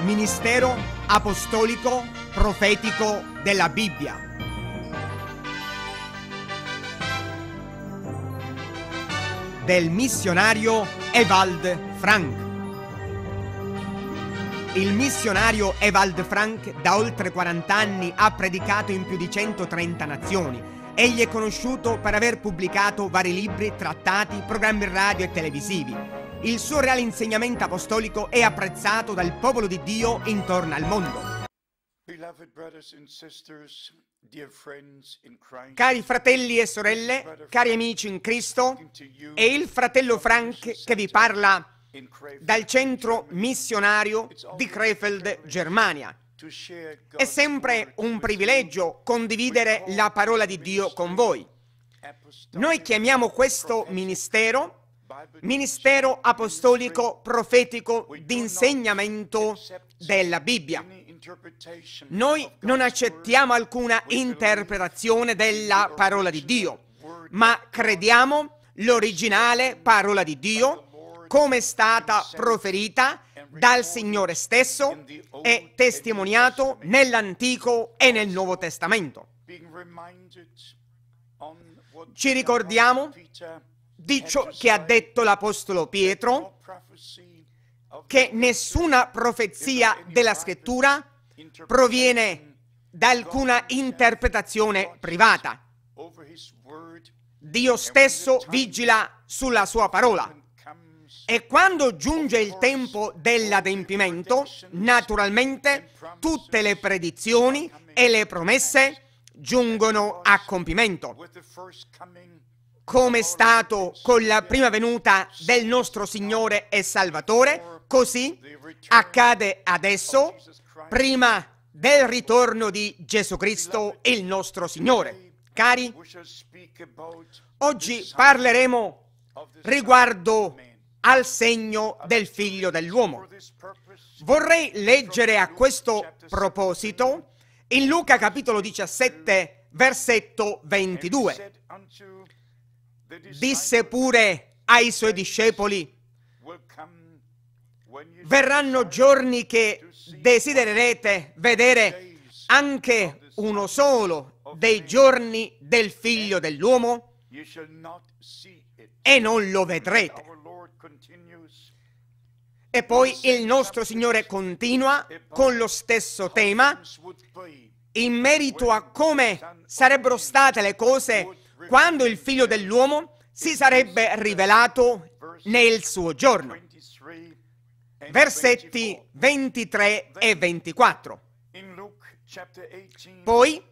ministero apostolico profetico della Bibbia. del missionario Evald Frank. Il missionario Evald Frank da oltre 40 anni ha predicato in più di 130 nazioni. Egli è conosciuto per aver pubblicato vari libri, trattati, programmi radio e televisivi il suo reale insegnamento apostolico è apprezzato dal popolo di Dio intorno al mondo. Cari fratelli e sorelle, cari amici in Cristo, è il fratello Frank che vi parla dal centro missionario di Krefeld, Germania. È sempre un privilegio condividere la parola di Dio con voi. Noi chiamiamo questo ministero ministero apostolico profetico d'insegnamento della Bibbia. Noi non accettiamo alcuna interpretazione della parola di Dio, ma crediamo l'originale parola di Dio come è stata proferita dal Signore stesso e testimoniato nell'Antico e nel Nuovo Testamento. Ci ricordiamo di ciò che ha detto l'Apostolo Pietro, che nessuna profezia della scrittura proviene da alcuna interpretazione privata. Dio stesso vigila sulla sua parola. E quando giunge il tempo dell'adempimento, naturalmente tutte le predizioni e le promesse giungono a compimento come è stato con la prima venuta del nostro Signore e Salvatore, così accade adesso, prima del ritorno di Gesù Cristo, il nostro Signore. Cari, oggi parleremo riguardo al segno del figlio dell'uomo. Vorrei leggere a questo proposito in Luca capitolo 17, versetto 22 disse pure ai suoi discepoli, verranno giorni che desidererete vedere anche uno solo dei giorni del figlio dell'uomo e non lo vedrete. E poi il nostro Signore continua con lo stesso tema in merito a come sarebbero state le cose quando il figlio dell'uomo si sarebbe rivelato nel suo giorno. Versetti 23 e 24. Poi,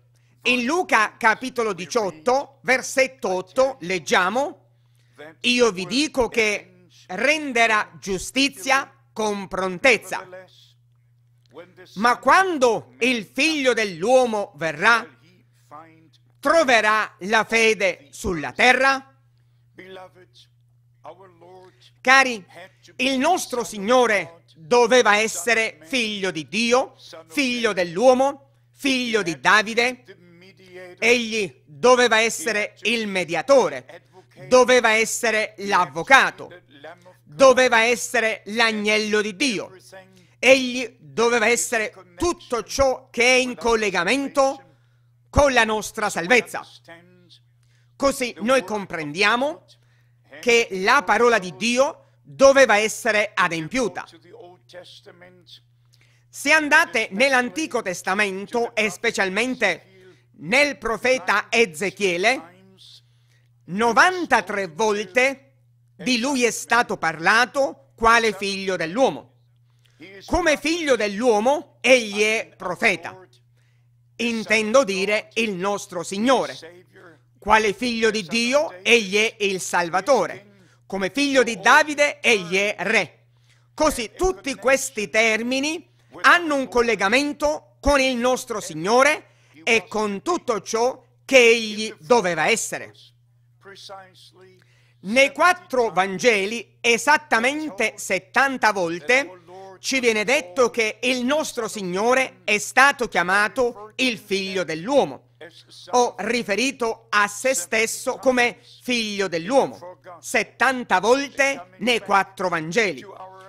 in Luca capitolo 18, versetto 8, leggiamo, io vi dico che renderà giustizia con prontezza. Ma quando il figlio dell'uomo verrà, troverà la fede sulla terra? Cari, il nostro Signore doveva essere figlio di Dio, figlio dell'uomo, figlio di Davide. Egli doveva essere il mediatore, doveva essere l'avvocato, doveva essere l'agnello di Dio. Egli doveva essere tutto ciò che è in collegamento con la nostra salvezza. Così noi comprendiamo che la parola di Dio doveva essere adempiuta. Se andate nell'Antico Testamento e specialmente nel profeta Ezechiele, 93 volte di lui è stato parlato quale figlio dell'uomo. Come figlio dell'uomo egli è profeta intendo dire il nostro Signore. Quale figlio di Dio, egli è il Salvatore. Come figlio di Davide, egli è Re. Così tutti questi termini hanno un collegamento con il nostro Signore e con tutto ciò che egli doveva essere. Nei quattro Vangeli, esattamente 70 volte, ci viene detto che il nostro Signore è stato chiamato il figlio dell'uomo o riferito a se stesso come figlio dell'uomo, 70 volte nei quattro Vangeli.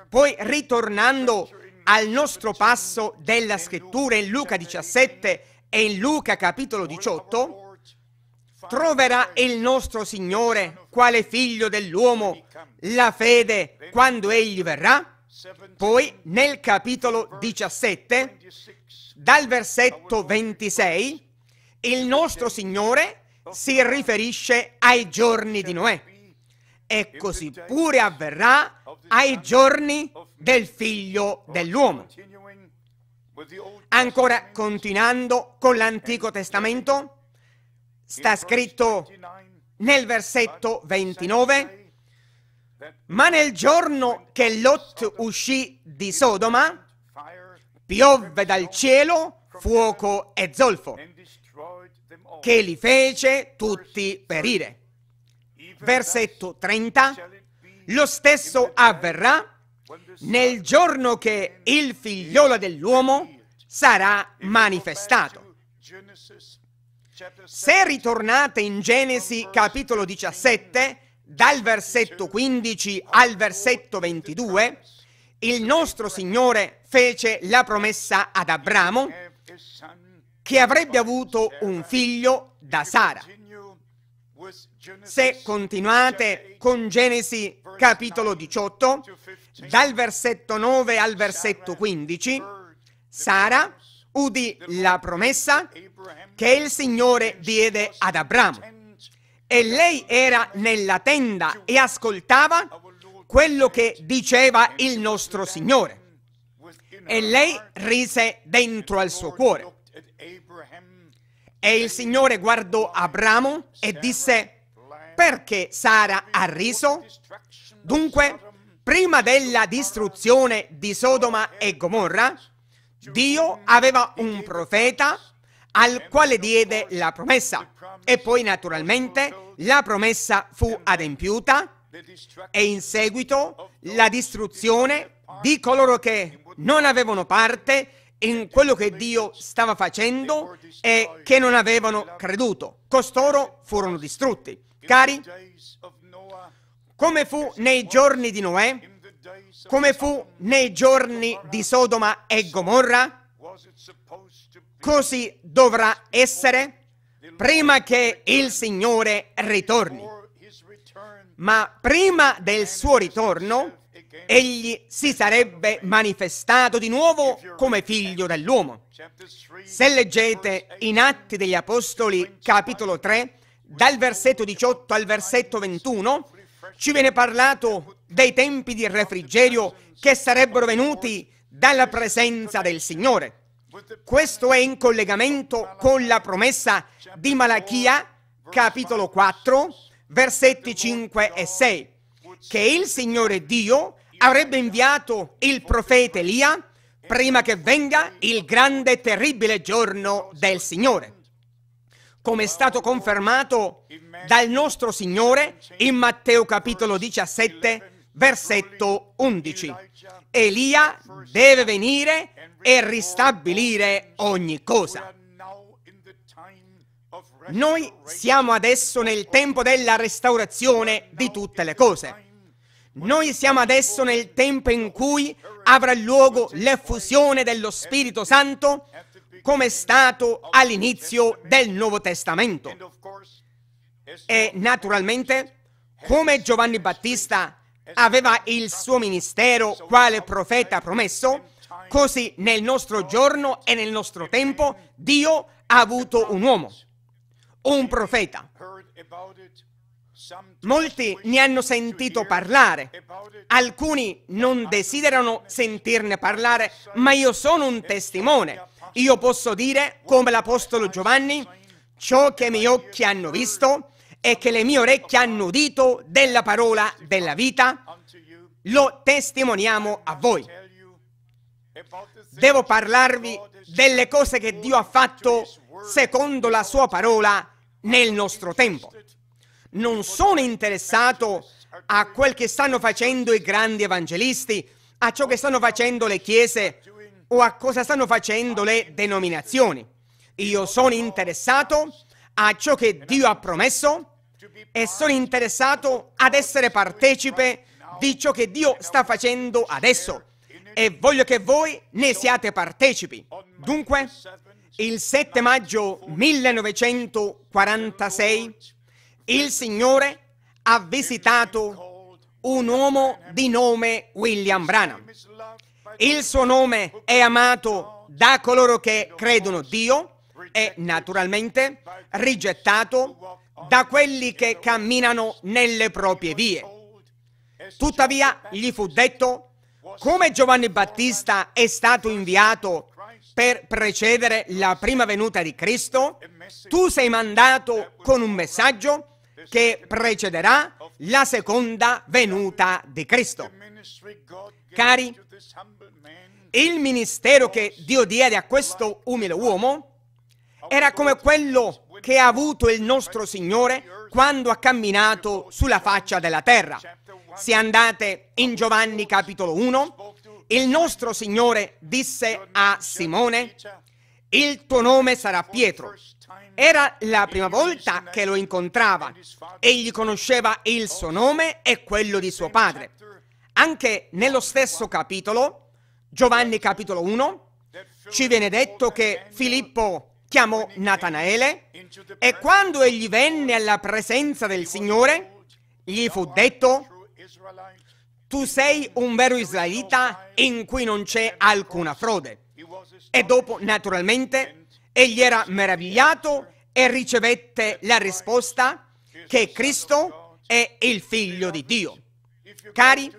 Poi ritornando al nostro passo della scrittura in Luca 17 e in Luca capitolo 18, troverà il nostro Signore quale figlio dell'uomo la fede quando egli verrà? Poi nel capitolo 17, dal versetto 26, il nostro Signore si riferisce ai giorni di Noè. E così pure avverrà ai giorni del figlio dell'uomo. Ancora continuando con l'Antico Testamento, sta scritto nel versetto 29, ma nel giorno che Lot uscì di Sodoma, piovve dal cielo fuoco e zolfo, che li fece tutti perire. Versetto 30. Lo stesso avverrà nel giorno che il figliolo dell'uomo sarà manifestato. Se ritornate in Genesi capitolo 17, dal versetto 15 al versetto 22 il nostro Signore fece la promessa ad Abramo che avrebbe avuto un figlio da Sara. Se continuate con Genesi capitolo 18, dal versetto 9 al versetto 15, Sara udì la promessa che il Signore diede ad Abramo e lei era nella tenda e ascoltava quello che diceva il nostro Signore. E lei rise dentro al suo cuore. E il Signore guardò Abramo e disse, perché Sara ha riso? Dunque, prima della distruzione di Sodoma e Gomorra, Dio aveva un profeta al quale diede la promessa. E poi naturalmente la promessa fu adempiuta e in seguito la distruzione di coloro che non avevano parte in quello che Dio stava facendo e che non avevano creduto. Costoro furono distrutti. Cari, come fu nei giorni di Noè, come fu nei giorni di Sodoma e Gomorra, così dovrà essere prima che il Signore ritorni. Ma prima del suo ritorno, egli si sarebbe manifestato di nuovo come figlio dell'uomo. Se leggete in Atti degli Apostoli, capitolo 3, dal versetto 18 al versetto 21, ci viene parlato dei tempi di refrigerio che sarebbero venuti dalla presenza del Signore. Questo è in collegamento con la promessa di Malachia, capitolo 4, versetti 5 e 6, che il Signore Dio avrebbe inviato il profeta Elia prima che venga il grande e terribile giorno del Signore. Come è stato confermato dal nostro Signore in Matteo capitolo 17, versetto 11. Elia deve venire e ristabilire ogni cosa. Noi siamo adesso nel tempo della restaurazione di tutte le cose. Noi siamo adesso nel tempo in cui avrà luogo l'effusione dello Spirito Santo come è stato all'inizio del Nuovo Testamento. E naturalmente, come Giovanni Battista aveva il suo ministero quale profeta promesso, così nel nostro giorno e nel nostro tempo Dio ha avuto un uomo, un profeta. Molti ne hanno sentito parlare, alcuni non desiderano sentirne parlare, ma io sono un testimone. Io posso dire, come l'Apostolo Giovanni, ciò che i miei occhi hanno visto, e che le mie orecchie hanno udito della parola della vita, lo testimoniamo a voi. Devo parlarvi delle cose che Dio ha fatto secondo la sua parola nel nostro tempo. Non sono interessato a quel che stanno facendo i grandi evangelisti, a ciò che stanno facendo le chiese o a cosa stanno facendo le denominazioni. Io sono interessato a ciò che Dio ha promesso e sono interessato ad essere partecipe di ciò che Dio sta facendo adesso e voglio che voi ne siate partecipi. Dunque, il 7 maggio 1946, il Signore ha visitato un uomo di nome William Branham. Il suo nome è amato da coloro che credono Dio e naturalmente rigettato da quelli che camminano nelle proprie vie. Tuttavia gli fu detto, come Giovanni Battista è stato inviato per precedere la prima venuta di Cristo, tu sei mandato con un messaggio che precederà la seconda venuta di Cristo. Cari, il ministero che Dio diede a questo umile uomo era come quello che ha avuto il nostro Signore quando ha camminato sulla faccia della terra. Se andate in Giovanni capitolo 1, il nostro Signore disse a Simone, il tuo nome sarà Pietro. Era la prima volta che lo incontrava. Egli conosceva il suo nome e quello di suo padre. Anche nello stesso capitolo, Giovanni capitolo 1, ci viene detto che Filippo chiamò Natanaele e quando egli venne alla presenza del Signore, gli fu detto, tu sei un vero israelita in cui non c'è alcuna frode. E dopo, naturalmente, egli era meravigliato e ricevette la risposta che Cristo è il figlio di Dio. Cari,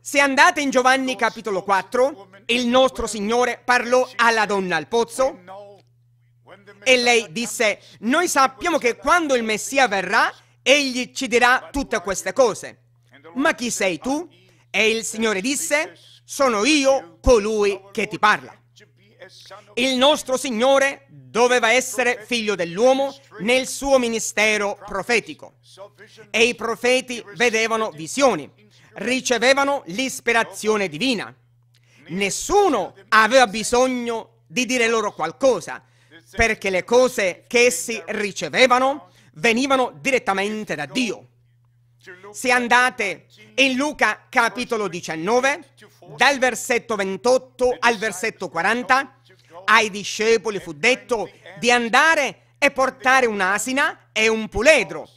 se andate in Giovanni capitolo 4, il nostro Signore parlò alla donna al pozzo e lei disse, noi sappiamo che quando il Messia verrà, egli ci dirà tutte queste cose. Ma chi sei tu? E il Signore disse, sono io colui che ti parla. Il nostro Signore doveva essere figlio dell'uomo nel suo ministero profetico e i profeti vedevano visioni, ricevevano l'ispirazione divina. Nessuno aveva bisogno di dire loro qualcosa, perché le cose che essi ricevevano venivano direttamente da Dio. Se andate in Luca capitolo 19, dal versetto 28 al versetto 40, ai discepoli fu detto di andare e portare un'asina e un puledro,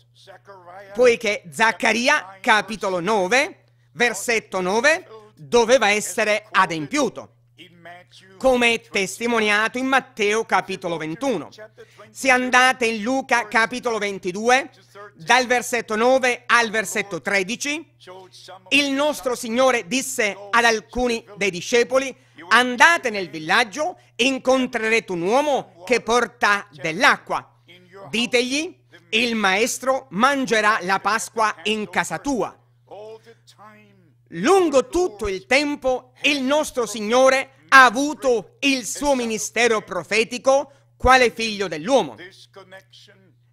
poiché Zaccaria capitolo 9, versetto 9, doveva essere adempiuto come è testimoniato in Matteo capitolo 21. Se andate in Luca capitolo 22, dal versetto 9 al versetto 13, il nostro Signore disse ad alcuni dei discepoli, andate nel villaggio, incontrerete un uomo che porta dell'acqua. Ditegli, il maestro mangerà la Pasqua in casa tua. Lungo tutto il tempo il nostro Signore ha avuto il suo ministero profetico quale figlio dell'uomo.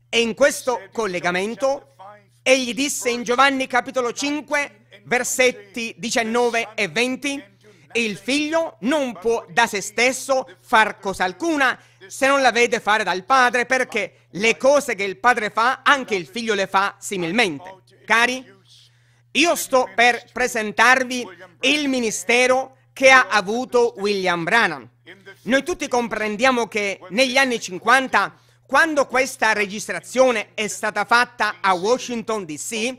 E in questo collegamento egli disse in Giovanni capitolo 5, versetti 19 e 20, il figlio non può da se stesso far cosa alcuna se non la vede fare dal padre, perché le cose che il padre fa, anche il figlio le fa similmente. Cari, io sto per presentarvi il ministero che ha avuto William Branham. Noi tutti comprendiamo che negli anni 50, quando questa registrazione è stata fatta a Washington DC,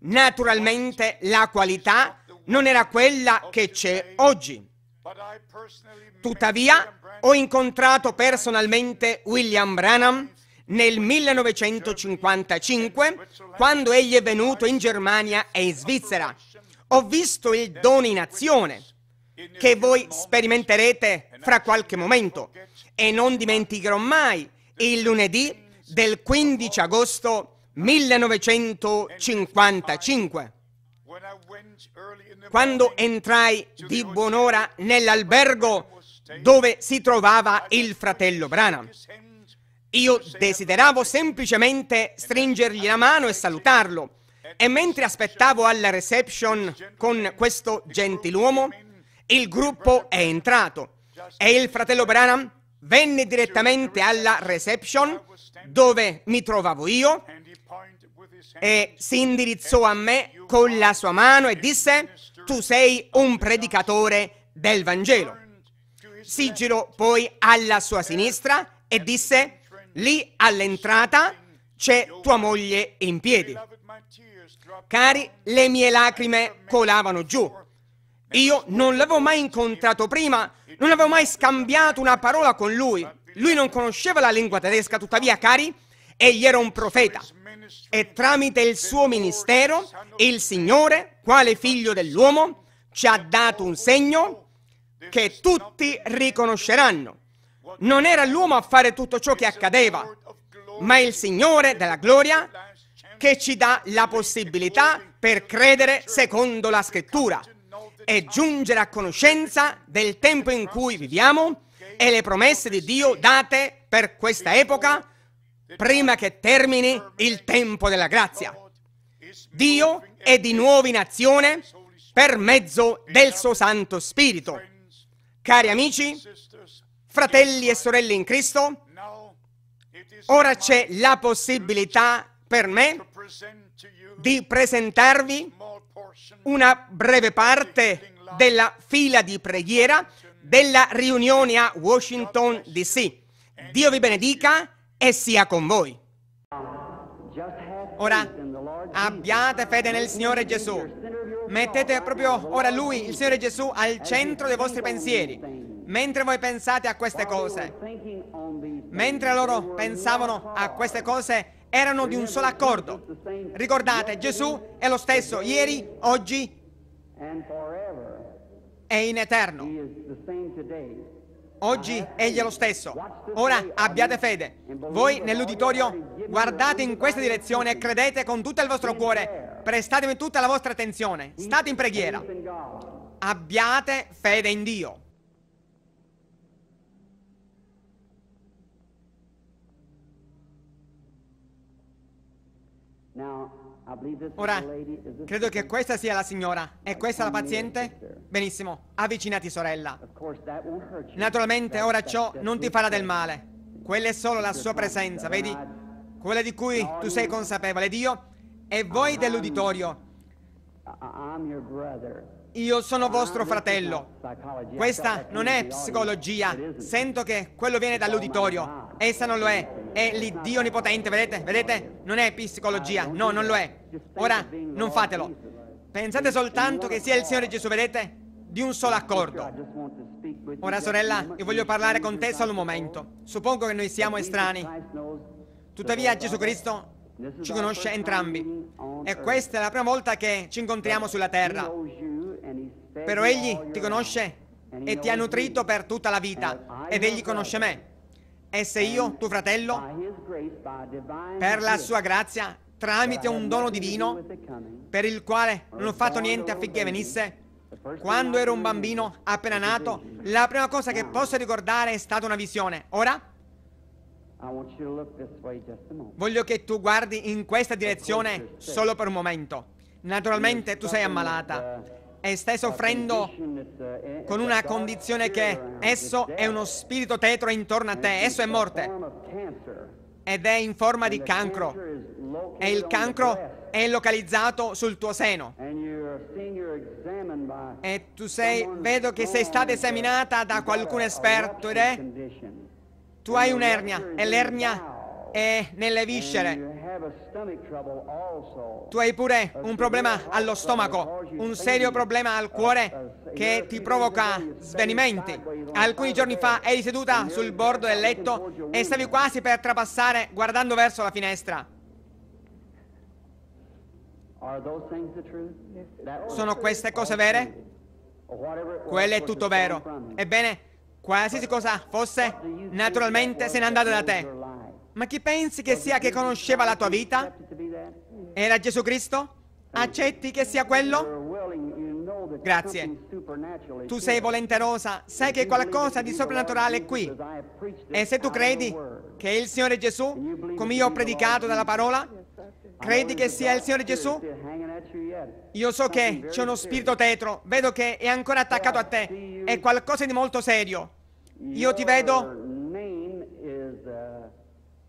naturalmente la qualità non era quella che c'è oggi. Tuttavia, ho incontrato personalmente William Branham nel 1955, quando egli è venuto in Germania e in Svizzera. Ho visto il dono in azione, che voi sperimenterete fra qualche momento. E non dimenticherò mai il lunedì del 15 agosto 1955. Quando entrai di buon'ora nell'albergo dove si trovava il fratello Branham, io desideravo semplicemente stringergli la mano e salutarlo. E mentre aspettavo alla reception con questo gentiluomo, il gruppo è entrato e il fratello Branham venne direttamente alla reception dove mi trovavo io e si indirizzò a me con la sua mano e disse tu sei un predicatore del Vangelo. Si girò poi alla sua sinistra e disse Lì all'entrata c'è tua moglie in piedi. Cari, le mie lacrime colavano giù. Io non l'avevo mai incontrato prima, non avevo mai scambiato una parola con lui. Lui non conosceva la lingua tedesca, tuttavia, cari, egli era un profeta. E tramite il suo ministero, il Signore, quale figlio dell'uomo, ci ha dato un segno che tutti riconosceranno. Non era l'uomo a fare tutto ciò che accadeva, ma il Signore della gloria che ci dà la possibilità per credere secondo la scrittura e giungere a conoscenza del tempo in cui viviamo e le promesse di Dio date per questa epoca prima che termini il tempo della grazia. Dio è di nuovo in azione per mezzo del suo Santo Spirito. Cari amici, Fratelli e sorelle in Cristo, ora c'è la possibilità per me di presentarvi una breve parte della fila di preghiera della riunione a Washington DC. Dio vi benedica e sia con voi. Ora abbiate fede nel Signore Gesù. Mettete proprio ora Lui, il Signore Gesù, al centro dei vostri pensieri Mentre voi pensate a queste cose, mentre loro pensavano a queste cose, erano di un solo accordo. Ricordate, Gesù è lo stesso ieri, oggi e in eterno. Oggi egli è lo stesso. Ora abbiate fede. Voi nell'uditorio guardate in questa direzione e credete con tutto il vostro cuore. Prestatevi tutta la vostra attenzione. State in preghiera. Abbiate fede in Dio. Ora, credo che questa sia la signora. E questa la paziente? Benissimo, avvicinati sorella. Naturalmente ora ciò non ti farà del male. Quella è solo la sua presenza, vedi? Quella di cui tu sei consapevole, Dio, e voi dell'uditorio. Io sono vostro fratello. Questa non è psicologia. Sento che quello viene dall'uditorio. Essa non lo è. È l'Iddio esatto. onnipotente, vedete? Vedete? Non è psicologia, ah, no, non lo è. Ora, non fatelo. Pensate soltanto che sia il Signore Gesù, vedete? Di un solo ecco, accordo. Ora, sorella, io voglio parlare con te solo un momento. Suppongo che noi siamo estranei. Tuttavia, Gesù Cristo ci conosce entrambi. E questa è la prima volta che ci incontriamo sulla terra. Però Egli ti conosce e ti ha nutrito per tutta la vita. Ed Egli conosce me. E se io, tuo fratello, per la sua grazia, tramite un dono divino, per il quale non ho fatto niente affinché venisse, quando ero un bambino appena nato, la prima cosa che posso ricordare è stata una visione. Ora voglio che tu guardi in questa direzione solo per un momento. Naturalmente tu sei ammalata uh, e stai soffrendo con una condizione che esso è uno spirito tetro intorno a te, esso è morte ed è in forma di cancro e il cancro è localizzato sul tuo seno e tu sei, vedo che sei stata esaminata da qualcun esperto ed è, tu hai un'ernia e l'ernia è nelle viscere tu hai pure un problema allo stomaco, un serio problema al cuore che ti provoca svenimenti. Alcuni giorni fa eri seduta sul bordo del letto e stavi quasi per trapassare guardando verso la finestra. Sono queste cose vere? Quello è tutto vero. Ebbene, qualsiasi cosa fosse, naturalmente se n'è andata da te. Ma chi pensi che sia che conosceva la tua vita? Era Gesù Cristo? Accetti che sia quello? Grazie. Tu sei volenterosa, sai che qualcosa di soprannaturale è qui. E se tu credi che il Signore Gesù, come io ho predicato dalla parola, credi che sia il Signore Gesù? Io so che c'è uno spirito tetro, vedo che è ancora attaccato a te, è qualcosa di molto serio. Io ti vedo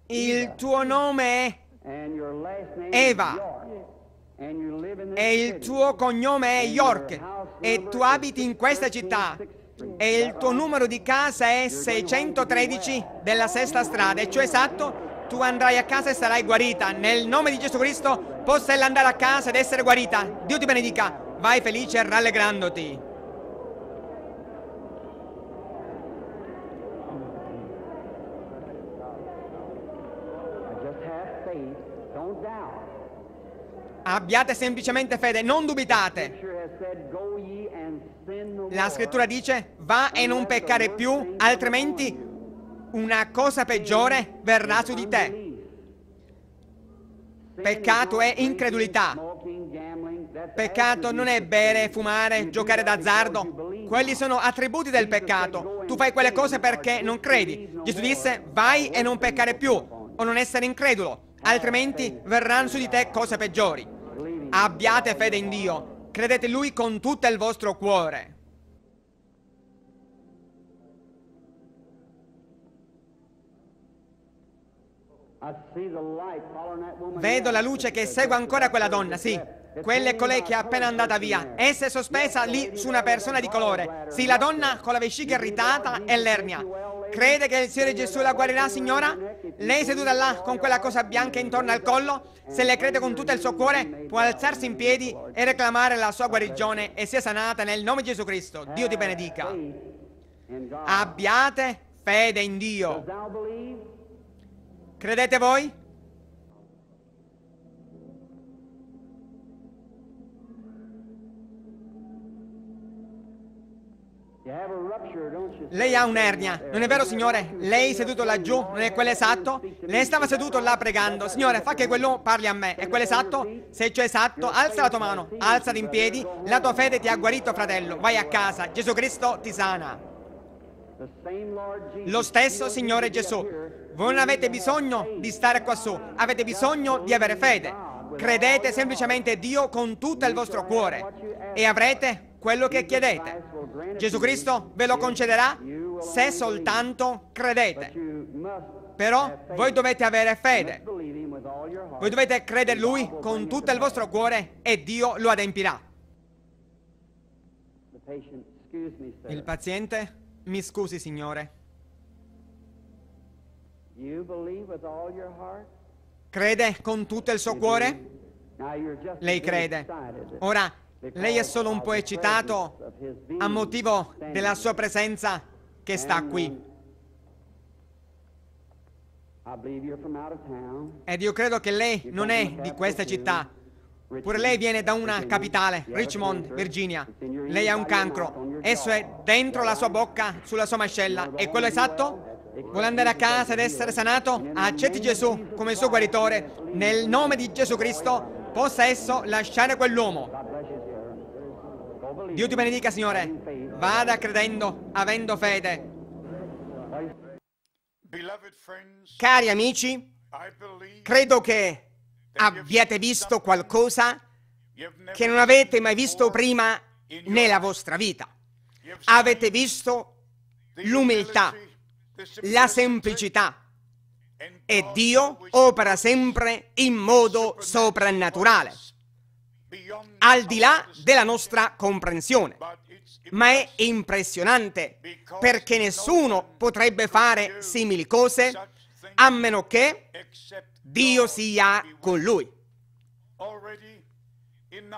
il tuo nome è Eva e il tuo cognome è York e tu abiti in questa città e il tuo numero di casa è 613 della sesta strada, e cioè esatto, tu andrai a casa e sarai guarita. Nel nome di Gesù Cristo possa andare a casa ed essere guarita. Dio ti benedica, vai felice rallegrandoti. Abbiate semplicemente fede, non dubitate. La scrittura dice, va e non peccare più, altrimenti una cosa peggiore verrà su di te. Peccato è incredulità. Peccato non è bere, fumare, giocare d'azzardo. Quelli sono attributi del peccato. Tu fai quelle cose perché non credi. Gesù disse, vai e non peccare più, o non essere incredulo, altrimenti verranno su di te cose peggiori. Abbiate fede in Dio, credete in Lui con tutto il vostro cuore. Vedo la luce che segue ancora quella donna, sì. Quella è colei che è appena andata via. Essa è sospesa lì su una persona di colore. Sì, la donna con la vescica irritata e l'ernia. Crede che il Signore Gesù la guarirà, signora? Lei seduta là con quella cosa bianca intorno al collo, se le crede con tutto il suo cuore, può alzarsi in piedi e reclamare la sua guarigione e sia sanata nel nome di Gesù Cristo. Dio ti benedica. Eh, Abbiate fede in Dio. Credete voi? Lei ha un'ernia, non è vero signore? Lei seduto laggiù, non è quello esatto? Lei stava seduto là pregando. Signore, fa che quell'uomo parli a me, è quello esatto? Se c'è esatto, alza la tua mano, alzati in piedi, la tua fede ti ha guarito fratello, vai a casa, Gesù Cristo ti sana. Lo stesso Signore Gesù, voi non avete bisogno di stare qua su, avete bisogno di avere fede. Credete semplicemente Dio con tutto il vostro cuore e avrete quello che chiedete. Gesù Cristo ve lo concederà se soltanto credete. Però voi dovete avere fede. Voi dovete credere Lui con tutto il vostro cuore e Dio lo adempirà. Il paziente, mi scusi signore. Crede con tutto il suo cuore? Lei crede. Ora lei è solo un po' eccitato a motivo della sua presenza che sta qui. Ed io credo che lei non è di questa città. Pure lei viene da una capitale, Richmond, Virginia. Lei ha un cancro. Esso è dentro la sua bocca, sulla sua mascella. È quello esatto? Vuole andare a casa ed essere sanato? Accetti Gesù come suo guaritore. Nel nome di Gesù Cristo, possa esso lasciare quell'uomo. Dio ti benedica, Signore. Vada credendo, avendo fede. Cari amici, credo che abbiate visto qualcosa che non avete mai visto prima nella vostra vita. Avete visto l'umiltà, la semplicità e Dio opera sempre in modo soprannaturale al di là della nostra comprensione. Ma è impressionante perché nessuno potrebbe fare simili cose a meno che Dio sia con lui.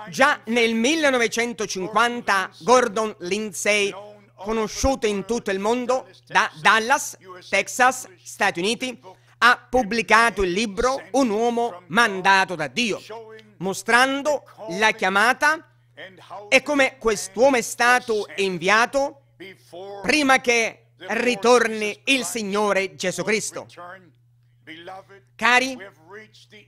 Già nel 1950 Gordon Lindsay, conosciuto in tutto il mondo da Dallas, Texas, Stati Uniti, ha pubblicato il libro Un uomo mandato da Dio, mostrando la chiamata e come quest'uomo è stato inviato prima che ritorni il Signore Gesù Cristo. Cari,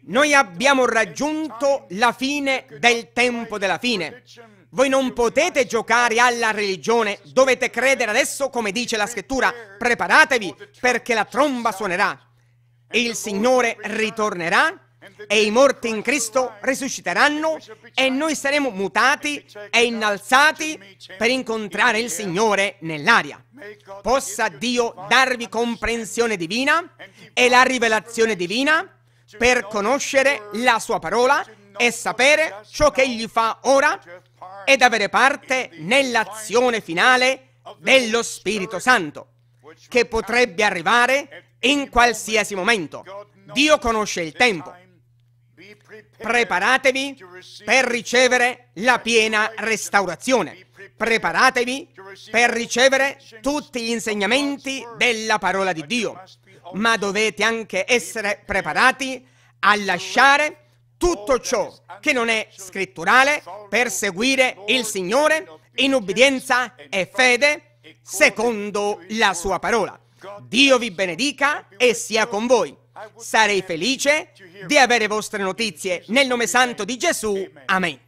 noi abbiamo raggiunto la fine del tempo della fine. Voi non potete giocare alla religione, dovete credere adesso come dice la scrittura, preparatevi perché la tromba suonerà. Il Signore ritornerà e i morti in Cristo risusciteranno e noi saremo mutati e innalzati per incontrare il Signore nell'aria. Possa Dio darvi comprensione divina e la rivelazione divina per conoscere la sua parola e sapere ciò che Egli fa ora ed avere parte nell'azione finale dello Spirito Santo, che potrebbe arrivare in qualsiasi momento. Dio conosce il tempo. Preparatevi per ricevere la piena restaurazione. Preparatevi per ricevere tutti gli insegnamenti della parola di Dio. Ma dovete anche essere preparati a lasciare tutto ciò che non è scritturale per seguire il Signore in ubbidienza e fede secondo la sua parola. Dio vi benedica e sia con voi. Sarei felice di avere vostre notizie. Nel nome santo di Gesù. Amen.